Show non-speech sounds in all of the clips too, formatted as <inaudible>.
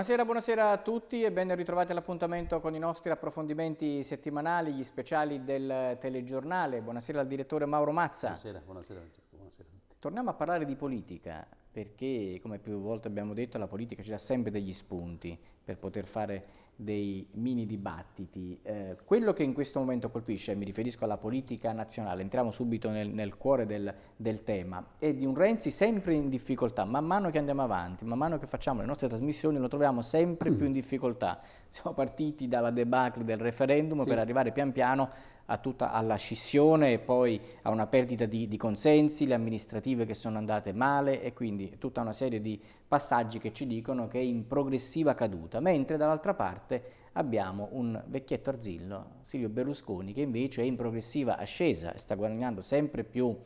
Buonasera, buonasera a tutti e ben ritrovati all'appuntamento con i nostri approfondimenti settimanali, gli speciali del telegiornale. Buonasera al direttore Mauro Mazza. Buonasera, buonasera buonasera a tutti. Torniamo a parlare di politica, perché come più volte abbiamo detto la politica ci dà sempre degli spunti per poter fare dei mini dibattiti. Eh, quello che in questo momento colpisce, mi riferisco alla politica nazionale, entriamo subito nel, nel cuore del, del, tema, è di un Renzi sempre in difficoltà, man mano che andiamo avanti, man mano che facciamo le nostre trasmissioni lo troviamo sempre più in difficoltà. Siamo partiti dalla debacle del referendum sì. per arrivare pian piano a tutta, alla scissione e poi a una perdita di, di consensi, le amministrative che sono andate male e quindi tutta una serie di passaggi che ci dicono che è in progressiva caduta, mentre dall'altra parte abbiamo un vecchietto arzillo, Silvio Berlusconi, che invece è in progressiva ascesa, sta guadagnando sempre più,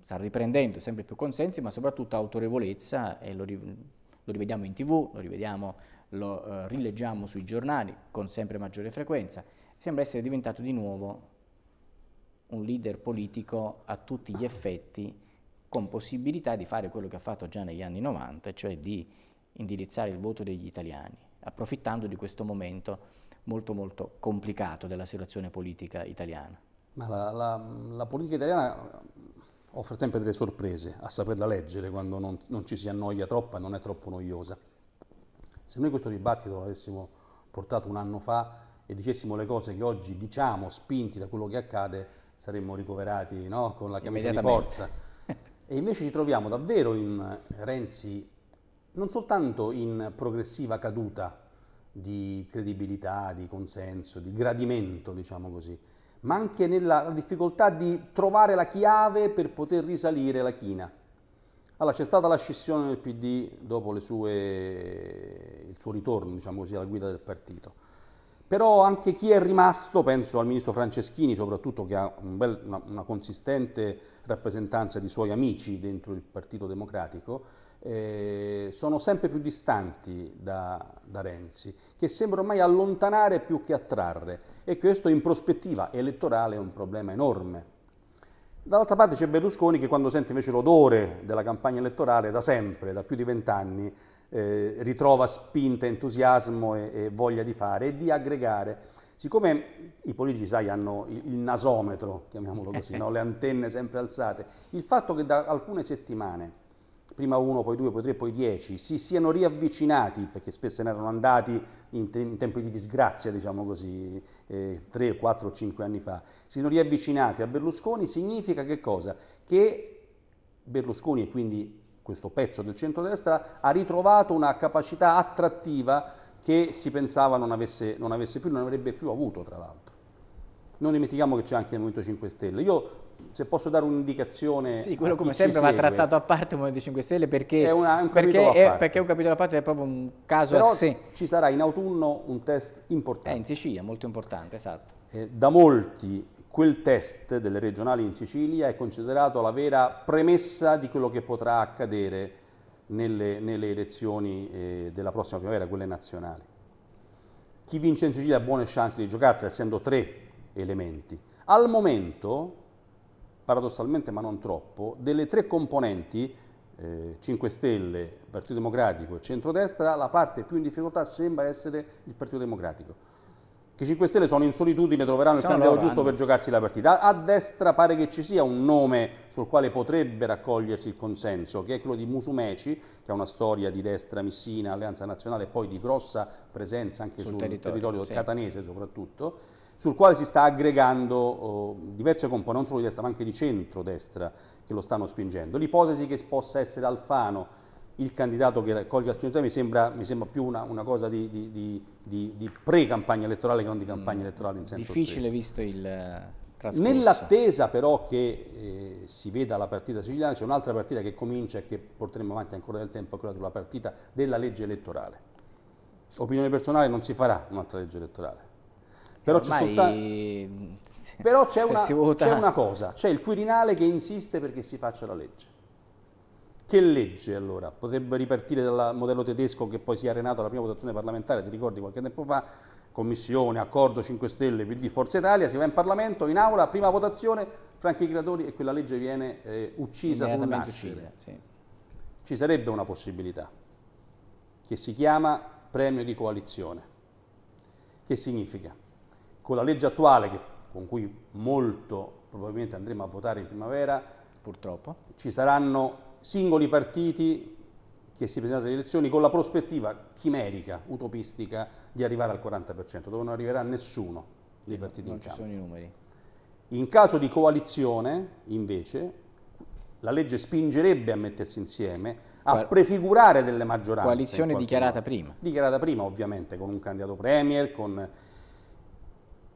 sta riprendendo sempre più consensi, ma soprattutto autorevolezza, e lo, lo rivediamo in tv, lo rivediamo, lo eh, rileggiamo sui giornali con sempre maggiore frequenza sembra essere diventato di nuovo un leader politico a tutti gli effetti con possibilità di fare quello che ha fatto già negli anni 90, cioè di indirizzare il voto degli italiani, approfittando di questo momento molto molto complicato della situazione politica italiana. Ma la, la, la politica italiana offre sempre delle sorprese a saperla leggere quando non, non ci si annoia troppo e non è troppo noiosa. Se noi questo dibattito l'avessimo portato un anno fa e dicessimo le cose che oggi diciamo, spinti da quello che accade, saremmo ricoverati no? con la camicia di forza. e invece ci troviamo davvero in Renzi, non soltanto in progressiva caduta di credibilità, di consenso, di gradimento, diciamo così, ma anche nella difficoltà di trovare la chiave per poter risalire la china. Allora, c'è stata la scissione del PD dopo sue, il suo ritorno, diciamo così, alla guida del partito però anche chi è rimasto, penso al ministro Franceschini soprattutto, che ha un bel, una, una, consistente rappresentanza di suoi amici dentro il Partito Democratico, eh, sono sempre più distanti da, da, Renzi, che sembra ormai allontanare più che attrarre e questo in prospettiva elettorale è un problema enorme. Dall'altra parte c'è Berlusconi che quando sente invece l'odore della campagna elettorale da sempre, da più di vent'anni, eh, ritrova spinta, entusiasmo e, e, voglia di fare e di aggregare. Siccome i politici, sai, hanno il, il nasometro, chiamiamolo così, no? le antenne sempre alzate, il fatto che da alcune settimane prima uno, poi due, poi tre, poi dieci, si siano riavvicinati, perché spesso ne erano andati in, te- in tempi di disgrazia, diciamo così, eh, tre, quattro, cinque anni fa, si sono riavvicinati a Berlusconi, significa che cosa? Che Berlusconi e quindi questo pezzo del centrodestra ha ritrovato una capacità attrattiva che si pensava non avesse, non avesse più, non avrebbe più avuto tra l'altro. Non dimentichiamo che c'è anche il Movimento 5 Stelle. Io se posso dare un'indicazione. Sì, quello come sempre va trattato a parte il Movimento 5 Stelle perché è, una, un perché, è, perché un capitolo a parte è proprio un caso Però a sé. Ci sarà in autunno un test importante. È eh, in Sicilia, molto importante, esatto. Eh, da molti quel test delle regionali in Sicilia è considerato la vera premessa di quello che potrà accadere nelle, nelle elezioni eh, della prossima primavera, quelle nazionali. Chi vince in Sicilia ha buone chance di giocarsi, essendo tre elementi. Al momento, paradossalmente ma non troppo, delle tre componenti, eh, 5 Stelle, Partito Democratico e Centrodestra, la parte più in difficoltà sembra essere il Partito Democratico che 5 Stelle sono in solitudine, troveranno sono il candidato giusto per giocarsi la partita. A, destra pare che ci sia un nome sul quale potrebbe raccogliersi il consenso, che è quello di Musumeci, che ha una storia di destra missina, alleanza nazionale, e poi di grossa presenza anche sul, sul territorio, territorio sì. catanese soprattutto, sul quale si sta aggregando oh, diverse componenti, non solo di destra ma anche di centrodestra, che lo stanno spingendo. L'ipotesi che possa essere Alfano il candidato che raccoglie l'assunzione mi sembra, mi sembra più una, una cosa di, di, di, di pre-campagna elettorale che non di campagna mm. elettorale in senso Difficile stretto. visto il eh, trascorso. Nell'attesa però che eh, si veda la partita siciliana c'è un'altra partita che comincia e che porteremo avanti ancora del tempo, quella della partita della legge elettorale. Opinione personale non si farà un'altra legge elettorale. Però c'è soltanto... Però c'è una, una cosa, c'è il Quirinale che insiste perché si faccia la legge. Che legge allora? Potrebbe ripartire dal modello tedesco che poi si è arenato alla prima votazione parlamentare, ti ricordi qualche tempo fa, Commissione, Accordo 5 Stelle, PD, Forza Italia, si va in Parlamento, in aula, prima votazione, franchi creatori e quella legge viene eh, uccisa sul nascere. Uccisa, sì. Ci sarebbe una possibilità che si chiama premio di coalizione. Che significa? Con la legge attuale, che, con cui molto probabilmente andremo a votare in primavera, purtroppo, ci saranno singoli partiti che si presentano alle elezioni con la prospettiva chimerica, utopistica, di arrivare al 40%, dove non arriverà nessuno dei partiti non in campo. Non ci sono i numeri. In caso di coalizione, invece, la legge spingerebbe a mettersi insieme, a prefigurare delle maggioranze. Coalizione dichiarata modo. prima. Dichiarata prima, ovviamente, con un candidato premier, con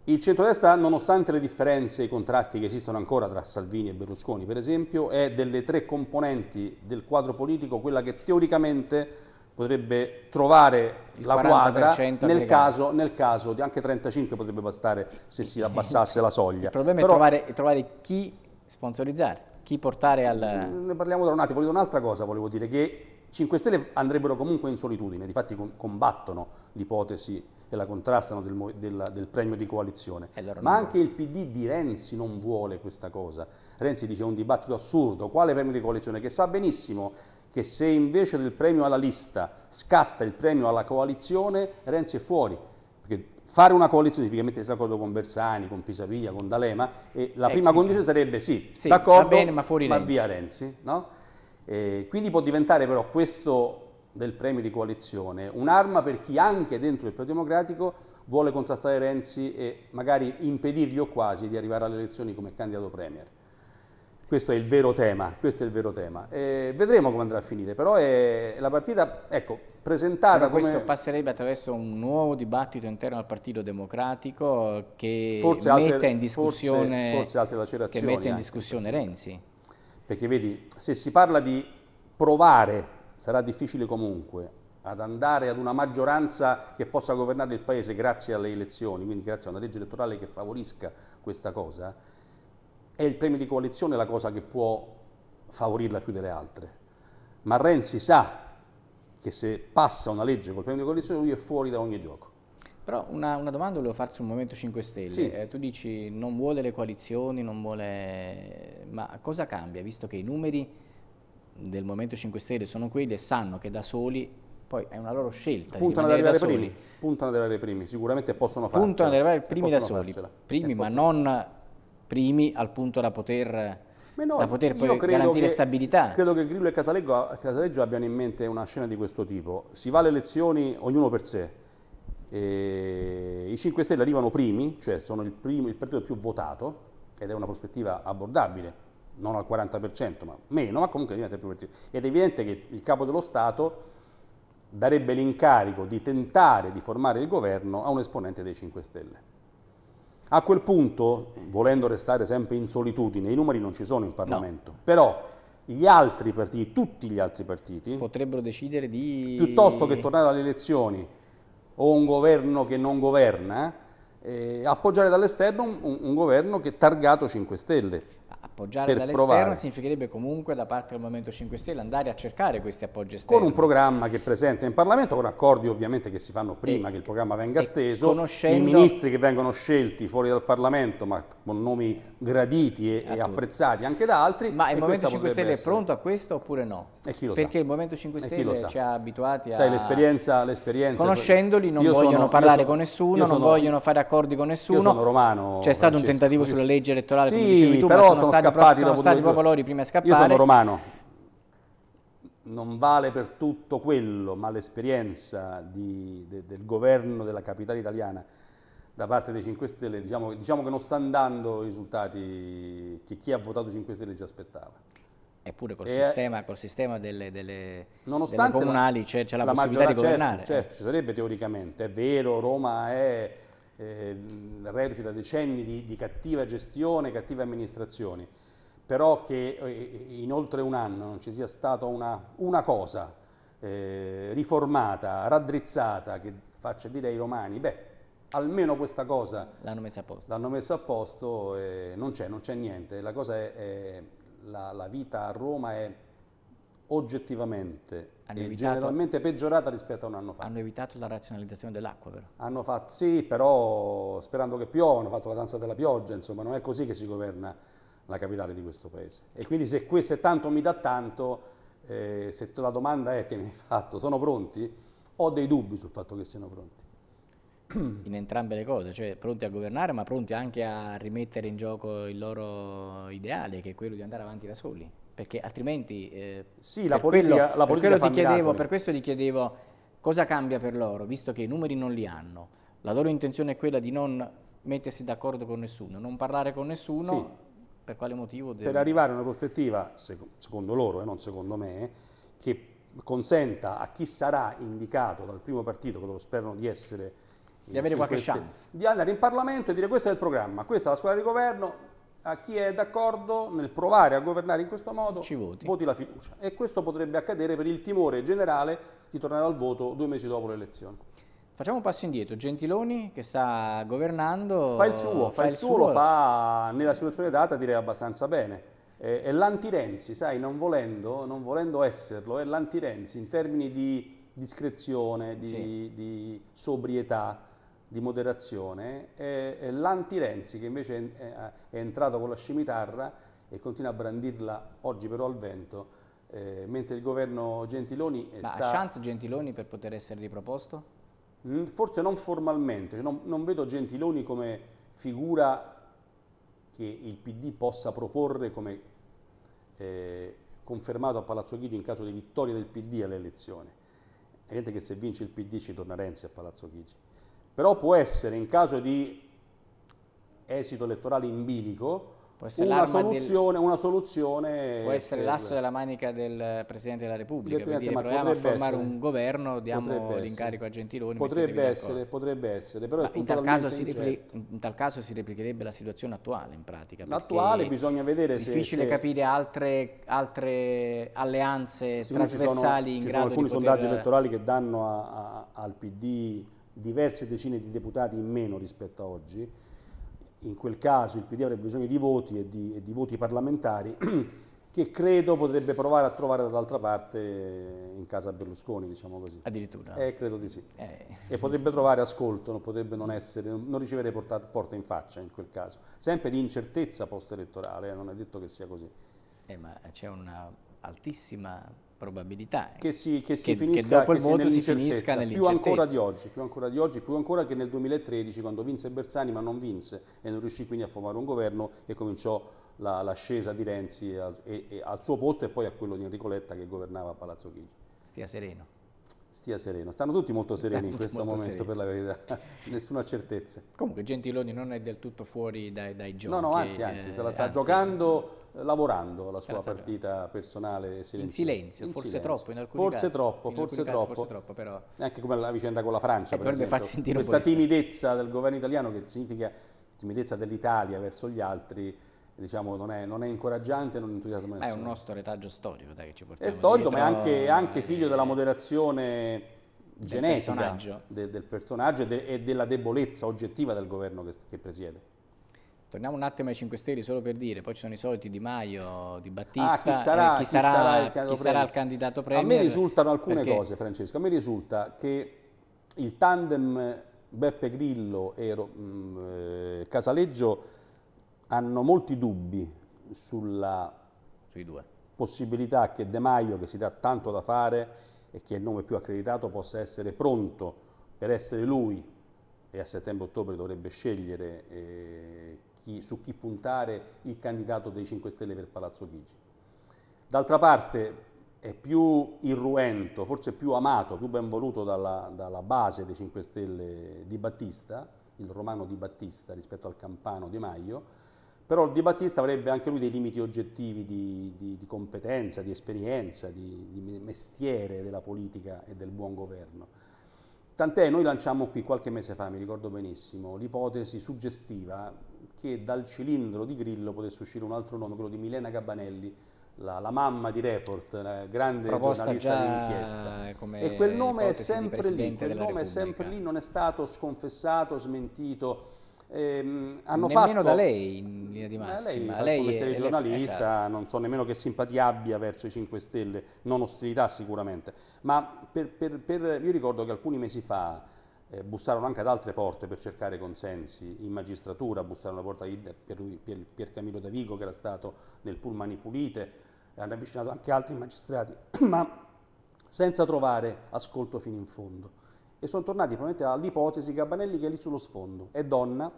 il centrodestra, nonostante le differenze e i contrasti che esistono ancora tra Salvini e Berlusconi, per esempio, è delle tre componenti del quadro politico quella che teoricamente potrebbe trovare la quadra nel caso, nel caso, di anche 35 potrebbe bastare se si abbassasse la soglia. Il problema Però, è trovare, trovare chi sponsorizzare, chi portare al... Ne parliamo tra un attimo, un'altra cosa, volevo dire che 5 Stelle andrebbero comunque in solitudine, difatti combattono l'ipotesi che la contrastano del, del, del premio di coalizione. Allora Ma anche il PD di Renzi non vuole questa cosa. Renzi dice un dibattito assurdo, quale premio di coalizione? Che sa benissimo che se invece del premio alla lista scatta il premio alla coalizione, Renzi è fuori. Perché fare una coalizione significa mettersi d'accordo con Bersani, con Pisapia, con D'Alema e la eh, prima quindi, condizione sarebbe sì, sì d'accordo, bene, ma, fuori ma Renzi. via Renzi. No? Eh, quindi può diventare però questo del premio di coalizione, un'arma per chi anche dentro il Partito Democratico vuole contrastare Renzi e magari impedirgli o quasi di arrivare alle elezioni come candidato Premier. Questo è il vero tema, questo è il vero tema. E vedremo come andrà a finire, però è la partita, ecco, presentata però questo come... passerebbe attraverso un nuovo dibattito interno al Partito Democratico che forse mette altre, in discussione forse, forse che mette in discussione anche. Renzi. Perché vedi, se si parla di provare sarà difficile comunque ad andare ad una maggioranza che possa governare il Paese grazie alle elezioni, quindi grazie a una legge elettorale che favorisca questa cosa, è il premio di coalizione la cosa che può favorirla più delle altre. Ma Renzi sa che se passa una legge col premio di coalizione lui è fuori da ogni gioco. Però una, una domanda volevo farti sul Movimento 5 Stelle. Sì. Eh, tu dici non vuole le coalizioni, non vuole... ma cosa cambia, visto che i numeri del Movimento 5 Stelle sono quelli e sanno che da soli poi è una loro scelta puntano ad arrivare primi puntano ad arrivare primi sicuramente possono farcela puntano ad arrivare primi da soli farcela. primi eh, ma non primi al punto da poter no, da poter poi garantire che, stabilità credo che Grillo e Casaleggio, Casaleggio abbiano in mente una scena di questo tipo si va alle elezioni ognuno per sé e I 5 Stelle arrivano primi, cioè sono il, primo, il partito più votato ed è una prospettiva abbordabile non al 40%, ma meno, ma comunque diventa più verticale. Ed è evidente che il capo dello Stato darebbe l'incarico di tentare di formare il governo a un esponente dei 5 Stelle. A quel punto, volendo restare sempre in solitudine, i numeri non ci sono in Parlamento, no. però gli altri partiti, tutti gli altri partiti, potrebbero decidere di... Piuttosto che tornare alle elezioni o un governo che non governa, eh, appoggiare dall'esterno un, un, governo che è targato 5 Stelle appoggiare dall'esterno significherebbe comunque da parte del Movimento 5 Stelle andare a cercare questi appoggi esterni. Con un programma che presenta in Parlamento, con accordi ovviamente che si fanno prima e, che il programma venga steso, conoscendo... i ministri che vengono scelti fuori dal Parlamento ma con nomi graditi e, e apprezzati anche da altri. Ma il Movimento 5 Stelle essere. è pronto a questo oppure no? E chi lo Perché sa? il Movimento 5 Stelle ci ha abituati a... Sai, l'esperienza, l'esperienza... Conoscendoli non io vogliono sono, parlare sono, con nessuno, sono, non vogliono fare accordi con nessuno. Io sono romano. C'è stato un tentativo sulla legge elettorale, sì, come dicevi tu, però sono, sono scappati proprio, sono dopo stati loro i primi a scappare. Io sono romano, non vale per tutto quello, ma l'esperienza di, de, del governo della capitale italiana da parte dei 5 Stelle, diciamo, diciamo che non sta dando i risultati che chi ha votato 5 Stelle si aspettava. Eppure col, sistema, col sistema, delle, delle, delle comunali c'è la, la, possibilità di certo, governare. Certo, certo, ci sarebbe teoricamente, è vero, Roma è eh, reduci da decenni di, di, cattiva gestione, cattive amministrazioni, però che eh, eh, in oltre un anno non ci sia stata una, una cosa eh, riformata, raddrizzata, che faccia dire ai romani, beh, almeno questa cosa l'hanno messa a posto, messa a posto eh, non c'è, non c'è niente, la, è, è, la, la vita a Roma è oggettivamente hanno e evitato, generalmente peggiorata rispetto a un anno fa. Hanno evitato la razionalizzazione dell'acqua, vero? Hanno fatto, sì, però sperando che piova, hanno fatto la danza della pioggia, insomma, non è così che si governa la capitale di questo paese. E quindi se questo è tanto mi dà tanto, eh, se la domanda è che mi hai fatto, sono pronti? Ho dei dubbi sul fatto che siano pronti. <clears throat> In entrambe le cose, cioè pronti a governare ma pronti anche a rimettere in gioco il loro ideale che è quello di andare avanti da soli perché altrimenti... Eh, sì, la politica, quello, la politica per, chiedevo, per questo gli chiedevo cosa cambia per loro, visto che i numeri non li hanno, la loro intenzione è quella di non mettersi d'accordo con nessuno, non parlare con nessuno, sì. per quale motivo? Devo... Per arrivare a una prospettiva, secondo loro e eh, non secondo me, che consenta a chi sarà indicato dal primo partito, che loro sperano di essere... Di avere qualche chance. Di andare in Parlamento e dire questo è il programma, questa è la scuola di governo, a chi è d'accordo nel provare a governare in questo modo voti. voti. la fiducia. E questo potrebbe accadere per il timore generale di tornare al voto due mesi dopo le elezioni. Facciamo un passo indietro, Gentiloni che sta governando... Fa il suo, fa, fa il suo, lo fa nella situazione data direi abbastanza bene. È, è l'anti-Renzi, sai, non volendo, non volendo esserlo, è l'anti-Renzi in termini di discrezione, di, sì. di sobrietà di moderazione è, è l'anti-Renzi che invece è, è, entrato con la scimitarra e continua a brandirla oggi però al vento, eh, mentre il governo Gentiloni... Ma sta... ha chance Gentiloni per poter essere riproposto? Mm, forse non formalmente, cioè non, non vedo Gentiloni come figura che il PD possa proporre come eh, confermato a Palazzo Chigi in caso di vittoria del PD alle elezioni. È evidente che se vince il PD ci torna Renzi a Palazzo Chigi però può essere in caso di esito elettorale in bilico una soluzione, del, una soluzione, può essere per, l'asso della manica del Presidente della Repubblica per dire, proviamo a formare essere, un governo diamo l'incarico essere, a Gentiloni potrebbe essere, potrebbe essere però in tal, repli- in, tal caso si replicherebbe la situazione attuale in pratica l'attuale bisogna vedere se è difficile se, capire altre, altre alleanze trasversali sono, in grado di alcuni sondaggi poter... elettorali che danno a, a, al PD diverse decine di deputati in meno rispetto a oggi, in quel caso il PD avrebbe bisogno di voti e di, e di voti parlamentari <clears throat> che credo potrebbe provare a trovare dall'altra parte in casa Berlusconi, diciamo così. Addirittura? Eh, credo di sì. Eh. E potrebbe trovare ascolto, non potrebbe non, essere, non ricevere porta, porta, in faccia in quel caso. Sempre di incertezza post-elettorale, eh, non è detto che sia così. Eh, ma c'è una altissima probabilità eh. che si, che si che, finisca, che dopo il che voto si finisca più ancora, oggi, più ancora di oggi, più ancora che nel 2013 quando vinse Bersani ma non vinse e non riuscì quindi a formare un governo e cominciò l'ascesa la, di Renzi al, e, e al suo posto e poi a quello di Enrico Letta che governava a Palazzo Chigi. Stia sereno. Stia sereno, stanno tutti molto sereni Stanno in questo momento sereni. per la verità, <laughs> nessuna certezza. Comunque Gentiloni non è del tutto fuori dai, dai giochi. No, no, anzi, anzi, eh, se la sta eh, anzi, giocando lavorando la sua partita personale silenziosa. In silenzio, in forse silenzio. troppo in alcuni forse casi. Troppo, in forse, troppo. Casi, forse troppo, però... Anche come la vicenda con la Francia, eh, per esempio. Questa timidezza del governo italiano, che significa timidezza dell'Italia verso gli altri, diciamo, non, è, non è incoraggiante, non entusiasma nessuno. è un nostro retaggio storico, dai, che ci portiamo È storico, dietro, ma è anche, anche eh, figlio della moderazione del genetica personaggio. De, del personaggio, e, de, e, della debolezza oggettiva del governo che, che presiede. Torniamo un attimo ai 5 Stelle solo per dire, poi ci sono i soliti Di Maio, Di Battista, ah, chi, eh, sarà, eh, chi, chi, sarà, sarà, il chi sarà, il candidato premier. A me risultano alcune perché... cose Francesco, a me risulta che il tandem Beppe Grillo e mh, mm, eh, Casaleggio hanno molti dubbi sulla possibilità che De Maio, che si dà tanto da fare e che è il nome più accreditato, possa essere pronto per essere lui e a settembre-ottobre dovrebbe scegliere eh, chi, su chi puntare il candidato dei 5 Stelle per Palazzo Chigi. D'altra parte è più irruento, forse più amato, più ben voluto dalla, dalla base dei 5 Stelle di Battista, il romano di Battista rispetto al campano Di Maio, però Di Battista avrebbe anche lui dei limiti oggettivi di, di, di competenza, di esperienza, di, di, mestiere della politica e del buon governo. Tant'è, noi lanciamo qui qualche mese fa, mi ricordo benissimo, l'ipotesi suggestiva, che dal cilindro di Grillo potesse uscire un altro nome, quello di Milena Gabanelli, la, la, mamma di Report, la grande Proposta giornalista inchiesta. E quel nome è sempre lì, quel nome è sempre lì, non è stato sconfessato, smentito. Ehm, hanno nemmeno fatto, da lei in linea di massima. Eh, lei, lei essere giornalista, esatto. non so nemmeno che simpatia abbia verso i 5 Stelle, non ostilità sicuramente. Ma per, per, per, io ricordo che alcuni mesi fa eh, bussarono anche ad altre porte per cercare consensi, in magistratura bussarono alla porta di Pier, Pier, Pier Camillo Davigo che era stato nel Pullmani Pulite, eh, hanno avvicinato anche altri magistrati, <clears throat> ma senza trovare ascolto fino in fondo. E sono tornati probabilmente all'ipotesi Gabanelli che è lì sullo sfondo, è donna,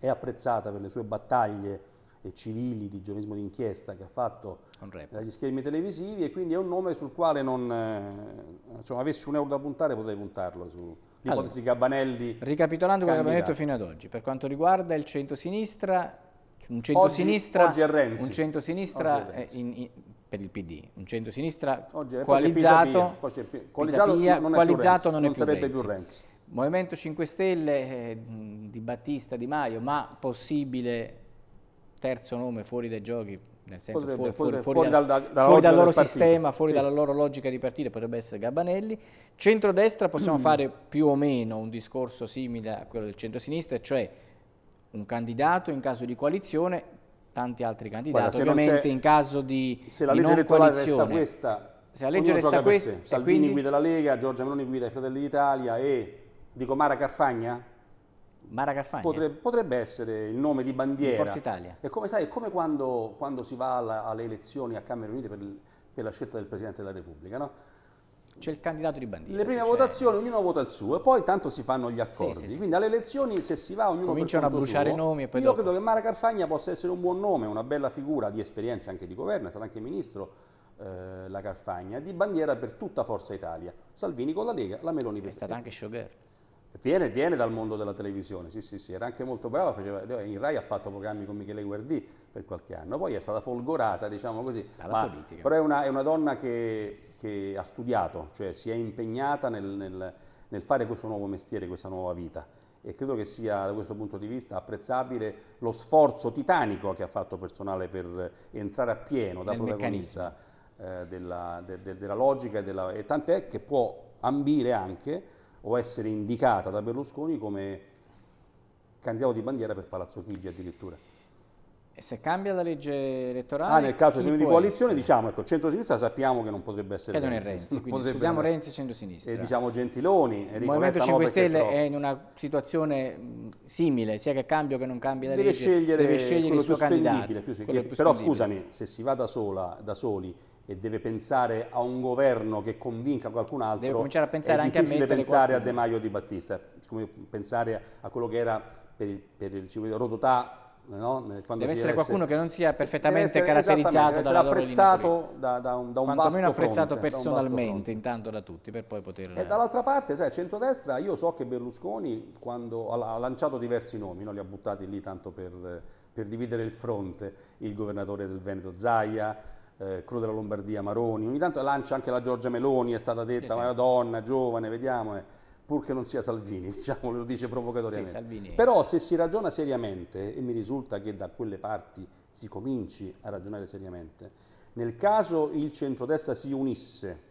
è apprezzata per le sue battaglie e eh, civili di giornalismo d'inchiesta che ha fatto dagli eh, schermi televisivi e quindi è un nome sul quale non, eh, insomma, avessi un euro da puntare potrei puntarlo su, l'ipotesi allora, Gabanelli. Ricapitolando quello che abbiamo detto fino ad oggi, per quanto riguarda il centro-sinistra, un centro-sinistra, oggi, oggi un centro-sinistra in, in, per il PD, un centro-sinistra coalizzato, coalizzato non, è più Renzi. Più Renzi. Movimento 5 Stelle eh, di Battista, Di Maio, ma possibile terzo nome fuori dai giochi nel senso potrebbe, fuori, potrebbe, fuori, fuori, dal, da, da fuori dal loro sistema, fuori sì. dalla loro logica di partire, potrebbe essere Gabanelli. Centrodestra possiamo mm. fare più o meno un discorso simile a quello del centrosinistra, cioè un candidato in caso di coalizione, tanti altri candidati, Guarda, ovviamente in caso di, se la di non coalizione. Questa, se la legge resta questa, Salvini quindi... guida la Lega, Giorgia Meloni guida i Fratelli d'Italia e Di Comara Carfagna Mara Carfagna? Potrebbe, potrebbe, essere il nome di bandiera. Di Forza Italia. E come, sai, è come quando, quando si va alla, alle elezioni a Camere Unite per, per, la scelta del Presidente della Repubblica, no? C'è il candidato di bandiera. Le prime votazioni, ognuno vota il suo e poi tanto si fanno gli accordi. Sì, sì, sì, Quindi alle elezioni, se si va, ognuno Cominciano a bruciare suo. nomi e poi Io dopo. credo che Mara Carfagna possa essere un buon nome, una bella figura di esperienza anche di governo, è stata anche ministro eh, la Carfagna, di bandiera per tutta Forza Italia. Salvini con la Lega, la Meloni per È stata anche showgirl viene, tiene dal mondo della televisione, sì, sì, sì, era anche molto brava, faceva, eh, in Rai ha fatto programmi con Michele Guardì per qualche anno, poi è stata folgorata, diciamo così, ma, però è una, è una donna che, che, ha studiato, cioè si è impegnata nel, nel, nel fare questo nuovo mestiere, questa nuova vita e credo che sia da questo punto di vista apprezzabile lo sforzo titanico che ha fatto personale per entrare a pieno da Nel protagonista eh, della, de, de, della, logica e, della, e tant'è che può ambire anche o essere indicata da Berlusconi come candidato di bandiera per Palazzo Chigi addirittura. E se cambia la legge elettorale? Ah, nel caso di coalizione, essere? diciamo, ecco, centro-sinistra sappiamo che non potrebbe essere che non Renzi. È Renzi, <laughs> non quindi escludiamo Renzi e centro-sinistra. E diciamo Gentiloni, Enrico Il Movimento 5 Stelle è in una situazione simile, sia che cambia che non cambia la deve legge. Scegliere deve scegliere il suo candidato. Più, che, più però scusami, se si va da, sola, da soli e deve pensare a un governo che convinca qualcun altro, deve cominciare a pensare anche a me. pensare qualcuno. a De Maio Di Battista, come pensare a quello che era per il, per il Rodotà No? deve essere qualcuno che non sia perfettamente essere, caratterizzato dalla apprezzato da, da, un, da un vasto meno apprezzato fronte, personalmente da intanto da tutti per poi poter... E dall'altra parte, sai, centrodestra, io so che Berlusconi quando ha, ha lanciato diversi nomi, no? li ha buttati lì tanto per, per dividere il fronte, il governatore del Veneto Zaia, eh, quello della Lombardia, Maroni, ogni tanto lancia anche la Giorgia Meloni, è stata detta, ma è una donna, giovane, vediamo, eh, pur che non sia Salvini, <laughs> diciamo, lo dice provocatoriamente. Sì, Però se si ragiona seriamente, e mi risulta che da quelle parti si cominci a ragionare seriamente, nel caso il centrodestra si unisse,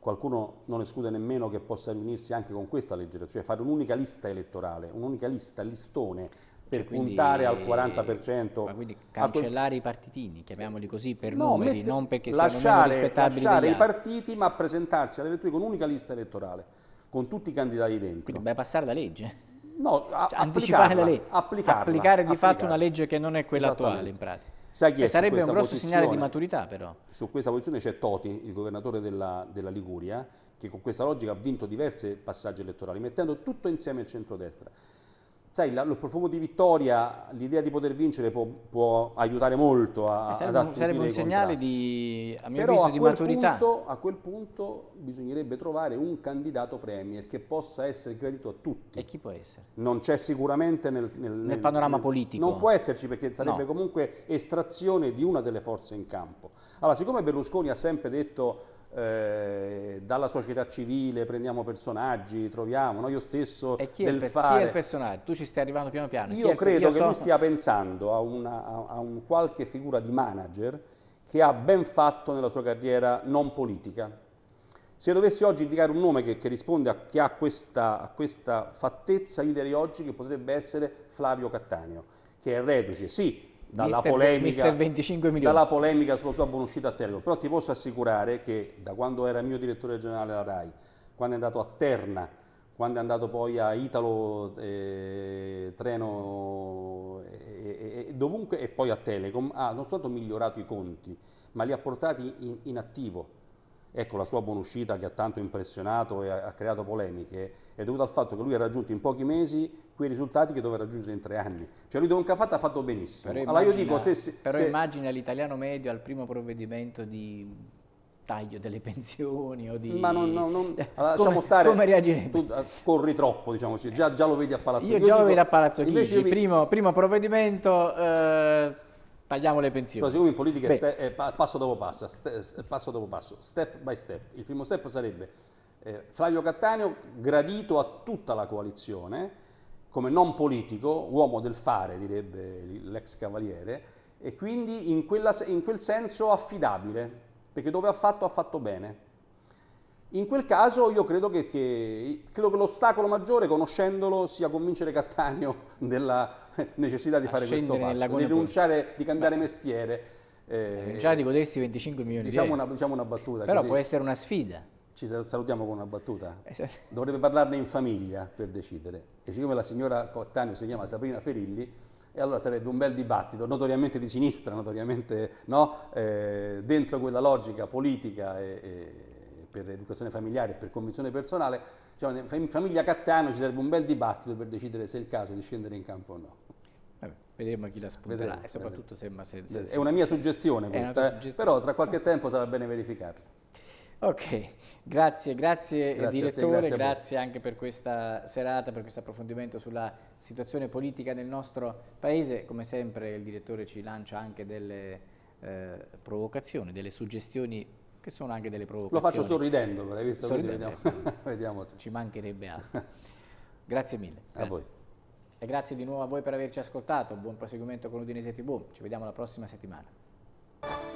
qualcuno non esclude nemmeno che possa riunirsi anche con questa legge, cioè fare un'unica lista elettorale, un'unica lista, listone, cioè, per cioè, puntare quindi, al 40%. Ma quindi cancellare quel... i partitini, chiamiamoli così, per no, numeri, mette... non perché lasciare, siano meno rispettabili Lasciare i partiti, ma presentarsi alle elezioni con un'unica lista elettorale, con tutti i candidati dentro. Quindi bypassare la legge? No, a- cioè, anticipare la legge. Applicarla, applicare di applicarla. fatto una legge che non è quella attuale in pratica. Sai sarebbe un grosso segnale di maturità però. Su questa posizione c'è Toti, il governatore della, della Liguria, che con questa logica ha vinto diversi passaggi elettorali, mettendo tutto insieme il centrodestra. destra sai, la, lo profumo di vittoria, l'idea di poter vincere può, può aiutare molto a, eh, sarebbe, ad Sarebbe un segnale di, a mio Però avviso, a di maturità. Punto, a quel punto bisognerebbe trovare un candidato premier che possa essere gradito a tutti. E chi può essere? Non c'è sicuramente nel, nel, nel, nel panorama politico. Non può esserci perché sarebbe no. comunque estrazione di una delle forze in campo. Allora, siccome Berlusconi ha sempre detto eh, dalla società civile prendiamo personaggi, troviamo, no? io stesso e chi del per, fare... Chi è il personaggio? Tu ci stai arrivando piano piano. Io credo che so... lui stia pensando a, una, a, a, un qualche figura di manager che ha ben fatto nella sua carriera non politica. Se dovessi oggi indicare un nome che, che risponde a, che ha questa, a questa fattezza, io direi oggi che potrebbe essere Flavio Cattaneo, che è reduce, sì, dalla, Mister, polemica, Mister dalla polemica sulla sua buonuscita a Tergo, però ti posso assicurare che da quando era mio direttore generale alla RAI, quando è andato a Terna, quando è andato poi a Italo eh, Treno e, eh, e, eh, eh, dovunque, e poi a Telecom, ha ah, non soltanto migliorato i conti, ma li ha portati in, in attivo ecco la sua buona uscita che ha tanto impressionato e ha, ha creato polemiche, è dovuta al fatto che lui ha raggiunto in pochi mesi quei risultati che doveva raggiungere in tre anni. Cioè lui Don Cafatta ha fatto benissimo. Però allora immagina, dico, se, se, però se... immagina l'italiano medio al primo provvedimento di taglio delle pensioni o di... Ma non, non, non... <laughs> Allora, come, stare... Come reagirebbe? Tu eh, corri troppo, diciamo, già, già, lo vedi a Palazzo Io, io già dico... lo vedo a Palazzo Chigi, io... primo, primo, provvedimento... Eh tagliamo le pensioni. No, siccome in politica è eh, passo dopo passo, eh, passo dopo passo, step by step, il primo step sarebbe eh, Flavio Cattaneo gradito a tutta la coalizione, come non politico, uomo del fare, direbbe l'ex cavaliere, e quindi in, quella, in quel senso affidabile, perché dove ha fatto ha fatto bene. In quel caso io credo che, che, credo che l'ostacolo maggiore, conoscendolo, sia convincere Cattaneo <laughs> della <laughs> necessità di fare questo passo, di rinunciare, di cambiare Beh. mestiere. Eh, rinunciare di godersi 25 milioni diciamo di cioè. euro. diciamo una battuta. Però così. può essere una sfida. Ci salutiamo con una battuta. Eh, <laughs> Dovrebbe parlarne in famiglia per decidere. E siccome la signora Cattaneo si chiama Sabrina Ferilli, e allora sarebbe un bel dibattito, notoriamente di sinistra, notoriamente no? eh, dentro quella logica politica e, e per educazione familiare e per convinzione personale, diciamo, in famiglia Cattano ci sarebbe un bel dibattito per decidere se è il caso di scendere in campo o no. vedremo chi la spunterà e soprattutto vedremo. se, se, se È una mia suggestione questa, una eh. suggestione. però tra qualche ah. tempo sarà bene verificarla. Ok, grazie, grazie, grazie direttore, te, grazie, grazie anche per questa serata, per questo approfondimento sulla situazione politica nel nostro paese. Come sempre il direttore ci lancia anche delle eh, provocazioni, delle suggestioni che sono anche delle provocazioni. Lo faccio sorridendo, hai visto? Sorridendo. Vediamo, <laughs> vediamo se... Ci mancherebbe altro. Grazie mille. Grazie. A voi. E grazie di nuovo a voi per averci ascoltato. Buon proseguimento con l'Udinese TV. Ci vediamo la prossima settimana.